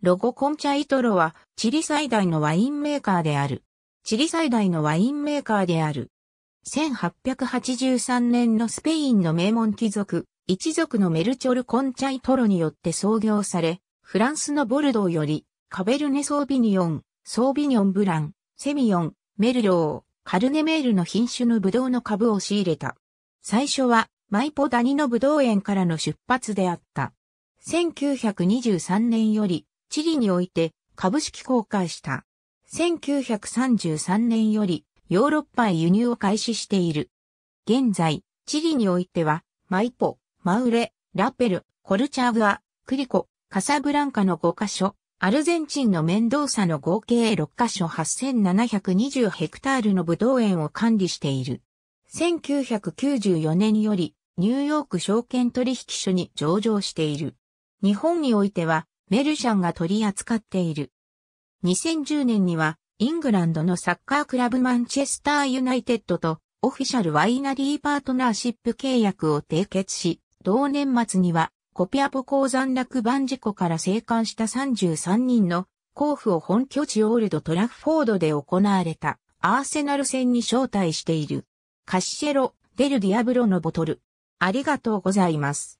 ロゴコンチャイトロは、チリ最大のワインメーカーである。チリ最大のワインメーカーである。1883年のスペインの名門貴族、一族のメルチョル・コンチャイトロによって創業され、フランスのボルドーより、カベルネ・ソービニオン、ソービニョン・ブラン、セミオン、メルロー、カルネメールの品種のブドウの株を仕入れた。最初は、マイポダニのブドウ園からの出発であった。1923年より、チリにおいて株式公開した。1933年よりヨーロッパへ輸入を開始している。現在、チリにおいては、マイポ、マウレ、ラペル、コルチャーア、クリコ、カサブランカの5カ所、アルゼンチンのメンドーサの合計6カ所8720ヘクタールのブドウ園を管理している。1994年よりニューヨーク証券取引所に上場している。日本においてはメルシャンが取り扱っている。2010年には、イングランドのサッカークラブマンチェスターユナイテッドとオフィシャルワイナリーパートナーシップ契約を締結し、同年末にはコピアポ鉱山落盤事故から生還した33人の甲府を本拠地オールドトラフフォードで行われたアーセナル戦に招待している。カシシェロ、デルディアブロのボトル。ありがとうございます。